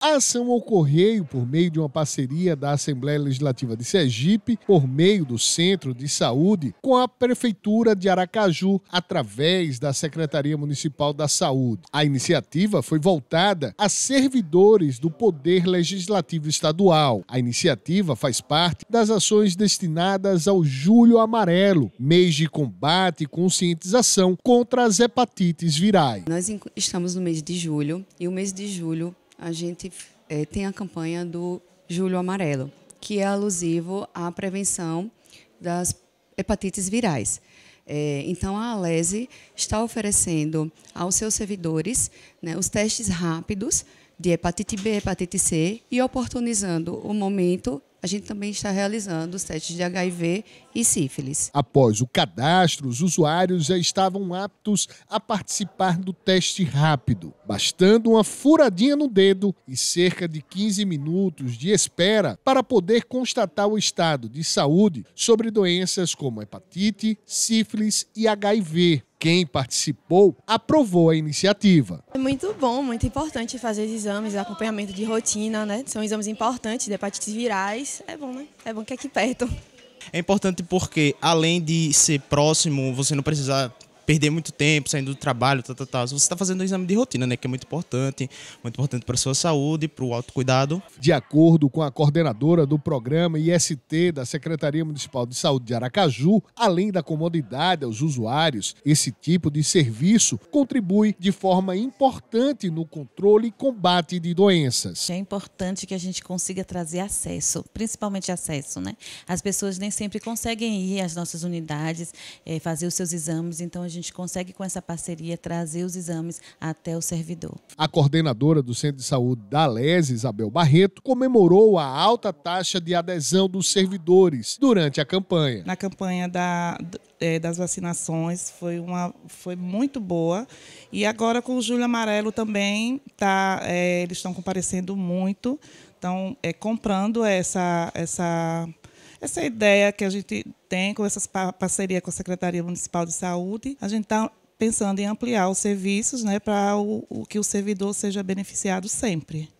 A ação ocorreu por meio de uma parceria da Assembleia Legislativa de Sergipe, por meio do Centro de Saúde, com a Prefeitura de Aracaju, através da Secretaria Municipal da Saúde. A iniciativa foi voltada a servidores do Poder Legislativo Estadual. A iniciativa faz parte das ações destinadas ao Julho Amarelo, mês de combate e conscientização contra as hepatites virais. Nós estamos no mês de julho e o mês de julho a gente é, tem a campanha do Julho Amarelo, que é alusivo à prevenção das hepatites virais. É, então, a Alese está oferecendo aos seus servidores né, os testes rápidos de hepatite B, hepatite C e oportunizando o momento a gente também está realizando os testes de HIV e sífilis. Após o cadastro, os usuários já estavam aptos a participar do teste rápido, bastando uma furadinha no dedo e cerca de 15 minutos de espera para poder constatar o estado de saúde sobre doenças como hepatite, sífilis e HIV, quem participou aprovou a iniciativa. É muito bom, muito importante fazer exames, acompanhamento de rotina, né? São exames importantes de hepatites virais mas é bom, né? É bom que é aqui perto. É importante porque, além de ser próximo, você não precisa perder muito tempo saindo do trabalho, tal, tal, tá Você está fazendo um exame de rotina, né? Que é muito importante, muito importante para a sua saúde, para o autocuidado. De acordo com a coordenadora do programa IST da Secretaria Municipal de Saúde de Aracaju, além da comodidade aos usuários, esse tipo de serviço contribui de forma importante no controle e combate de doenças. É importante que a gente consiga trazer acesso, principalmente acesso, né? As pessoas nem sempre conseguem ir às nossas unidades, eh, fazer os seus exames, então a gente gente consegue, com essa parceria, trazer os exames até o servidor. A coordenadora do Centro de Saúde da Lese, Isabel Barreto, comemorou a alta taxa de adesão dos servidores durante a campanha. Na campanha da, é, das vacinações foi, uma, foi muito boa. E agora com o Júlio Amarelo também, tá, é, eles estão comparecendo muito, estão é, comprando essa. essa essa ideia que a gente tem com essa parceria com a Secretaria Municipal de Saúde, a gente está pensando em ampliar os serviços né, para o, o que o servidor seja beneficiado sempre.